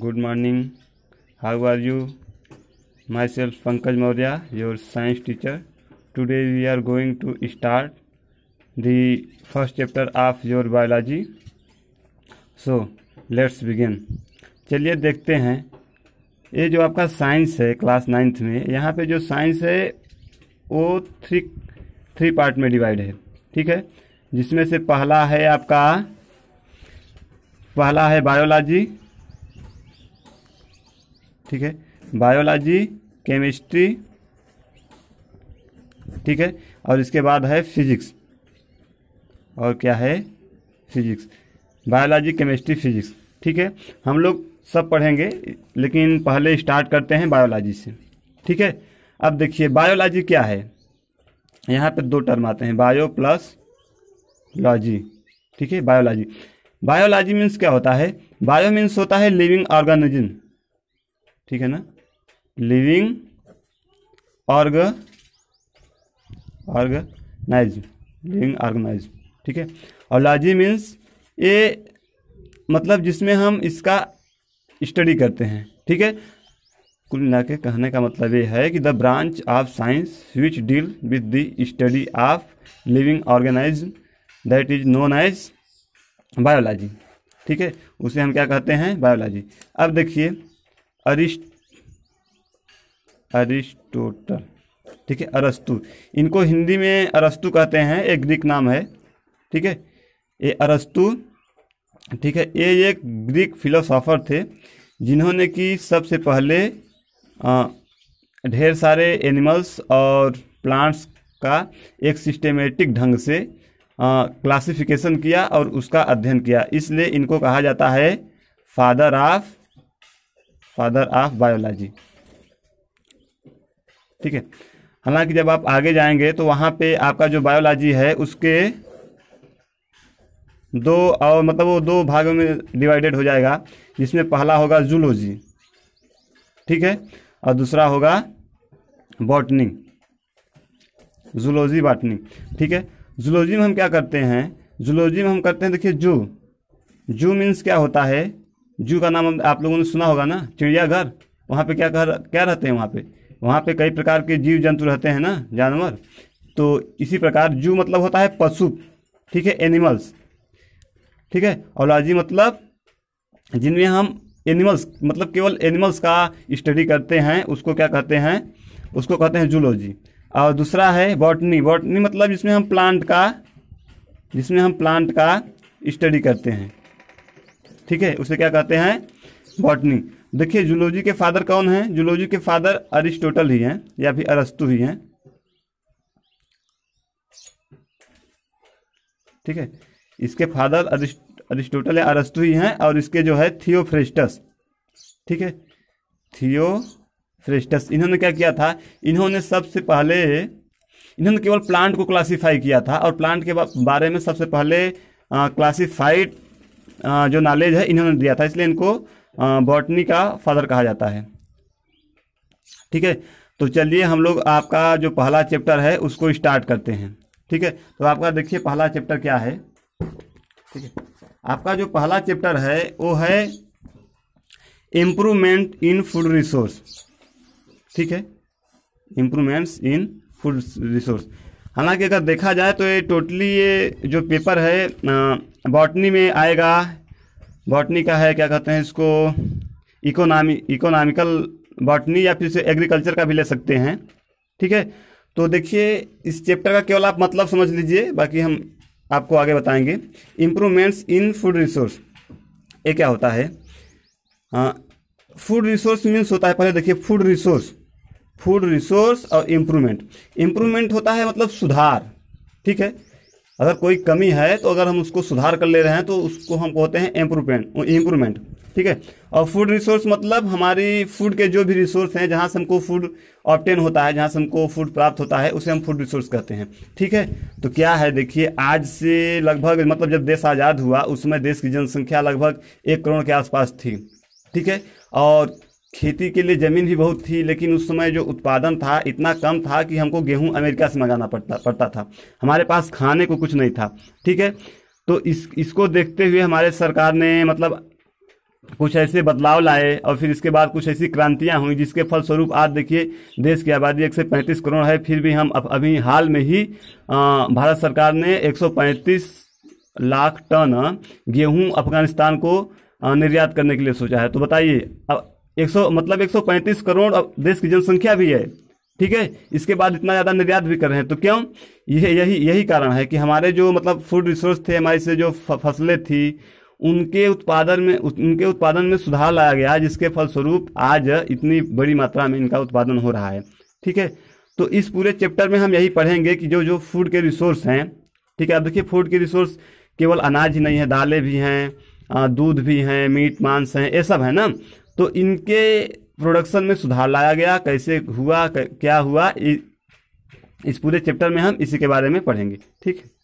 good morning how are you myself Pankaj Maurya your science teacher today we are going to start the first chapter of your biology so let's begin चलिए देखते हैं ये जो आपका science है class ninth में यहाँ पे जो साइंस है वो थ्री थ्री पार्ट में डिवाइड है ठीक है जिसमें से पहला है आपका पहला है बायोलॉजी ठीक है बायोलॉजी केमिस्ट्री ठीक है और इसके बाद है फिजिक्स और क्या है फिजिक्स बायोलॉजी केमिस्ट्री फिजिक्स ठीक है हम लोग सब पढ़ेंगे लेकिन पहले स्टार्ट करते हैं बायोलॉजी से ठीक है अब देखिए बायोलॉजी क्या है यहाँ पर दो टर्म आते हैं बायो प्लस लॉजी ठीक है बायोलॉजी बायोलॉजी मीन्स क्या होता है बायो मीन्स होता है लिविंग ऑर्गेनिज्म ठीक है ना लिविंग ऑर्ग ऑर्गनाइज लिविंग ऑर्गेनाइज ठीक है और लाजी मीन्स ये मतलब जिसमें हम इसका स्टडी करते हैं ठीक है कुल मिला के कहने का मतलब ये है कि the branch of science which deal with the study of living organise that is known as biology ठीक है उसे हम क्या कहते हैं बायोलॉजी अब देखिए अरिस्ट अरिस्टोटल ठीक है अरस्तु इनको हिंदी में अरस्तु कहते हैं एक ग्रीक नाम है ठीक है ये अरस्तु ठीक है ये एक ग्रीक फिलोसॉफर थे जिन्होंने कि सबसे पहले ढेर सारे एनिमल्स और प्लांट्स का एक सिस्टमेटिक ढंग से क्लासिफिकेशन किया और उसका अध्ययन किया इसलिए इनको कहा जाता है father of father of biology ठीक है हालांकि जब आप आगे जाएंगे तो वहाँ पे आपका जो बायोलॉजी है उसके दो और मतलब वो दो भागों में डिवाइडेड हो जाएगा जिसमें पहला होगा जूलॉजी ठीक है और दूसरा होगा बॉटनी जूलॉजी बॉटनी ठीक है जूलॉजी में हम क्या करते हैं जूलॉजी में हम करते हैं देखिए जू जू मीन्स क्या होता है जू का नाम आप लोगों ने सुना होगा ना चिड़ियाघर वहाँ पे क्या कर क्या रहते हैं वहाँ पे वहाँ पे कई प्रकार के जीव जंतु रहते हैं ना जानवर तो इसी प्रकार जू मतलब होता है पशु ठीक है एनिमल्स ठीक है लॉजी मतलब जिनमें हम एनिमल्स मतलब केवल एनिमल्स का स्टडी करते हैं उसको क्या कहते हैं उसको कहते हैं जूलॉजी और दूसरा है बॉटनी बॉटनी मतलब जिसमें हम प्लांट का जिसमें हम प्लांट का स्टडी करते हैं ठीक है उसे क्या कहते हैं बॉटनी देखिए जूलॉजी के फादर कौन हैं जूलॉजी के फादर अरिस्टोटल ही हैं या फिर अरस्तु ही हैं ठीक है इसके फादर अरिस्टोटल या अरस्तु ही हैं और इसके जो है थियोफ्रेस्टस ठीक है थियोफ्रेस्टस इन्होंने क्या किया था इन्होंने सबसे पहले इन्होंने केवल प्लांट को क्लासिफाई किया था और प्लांट के बारे में सबसे पहले क्लासिफाइड जो नॉलेज है इन्होंने दिया था इसलिए इनको बॉटनी का फादर कहा जाता है ठीक है तो चलिए हम लोग आपका जो पहला चैप्टर है उसको स्टार्ट करते हैं ठीक है तो आपका देखिए पहला चैप्टर क्या है ठीक है आपका जो पहला चैप्टर है वो है इम्प्रूवमेंट इन फूड रिसोर्स ठीक है इम्प्रूवमेंट्स इन फूड रिसोर्स हालांकि अगर देखा जाए तो ये टोटली ये जो पेपर है बॉटनी में आएगा बॉटनी का है क्या कहते हैं इसको इकोनॉमी इकोनॉमिकल बॉटनी या फिर से एग्रीकल्चर का भी ले सकते हैं ठीक है तो देखिए इस चैप्टर का केवल आप मतलब समझ लीजिए बाकी हम आपको आगे बताएंगे इम्प्रूवमेंट्स इन फूड रिसोर्स ये क्या होता है फूड रिसोर्स मीन्स होता है पहले देखिए फूड रिसोर्स फूड रिसोर्स और इम्प्रूवमेंट इम्प्रूवमेंट होता है मतलब सुधार ठीक है अगर कोई कमी है तो अगर हम उसको सुधार कर ले रहे हैं तो उसको हम कहते हैं इम्प्रूवमेंट इम्प्रूवमेंट ठीक है और फूड रिसोर्स मतलब हमारी फूड के जो भी रिसोर्स हैं जहाँ से हमको फूड ऑप्टेन होता है जहाँ से हमको फूड प्राप्त होता है उसे हम फूड रिसोर्स कहते हैं ठीक है तो क्या है देखिए आज से लगभग मतलब जब देश आज़ाद हुआ उसमें देश की जनसंख्या लगभग एक करोड़ के आसपास थी ठीक है और खेती के लिए ज़मीन भी बहुत थी लेकिन उस समय जो उत्पादन था इतना कम था कि हमको गेहूं अमेरिका से मंगाना पड़ता पड़ता था हमारे पास खाने को कुछ नहीं था ठीक है तो इस इसको देखते हुए हमारे सरकार ने मतलब कुछ ऐसे बदलाव लाए और फिर इसके बाद कुछ ऐसी क्रांतियां हुई जिसके फलस्वरूप आज देखिए देश की आबादी एक करोड़ है फिर भी हम अभी हाल में ही भारत सरकार ने एक लाख टन गेहूं अफगानिस्तान को निर्यात करने के लिए सोचा है तो बताइए अब 100 मतलब 135 करोड़ देश की जनसंख्या भी है ठीक है इसके बाद इतना ज़्यादा निर्यात भी कर रहे हैं तो क्यों यह यही यही कारण है कि हमारे जो मतलब फूड रिसोर्स थे हमारे से जो फसलें थी उनके उत्पादन में उनके उत्पादन में सुधार लाया गया जिसके फलस्वरूप आज इतनी बड़ी मात्रा में इनका उत्पादन हो रहा है ठीक है तो इस पूरे चैप्टर में हम यही पढ़ेंगे कि जो जो फूड के रिसोर्स हैं ठीक है अब देखिए फूड के रिसोर्स केवल अनाज ही नहीं है दालें भी हैं दूध भी हैं मीट मांस हैं ये सब है ना तो इनके प्रोडक्शन में सुधार लाया गया कैसे हुआ क्या हुआ इस पूरे चैप्टर में हम इसी के बारे में पढ़ेंगे ठीक है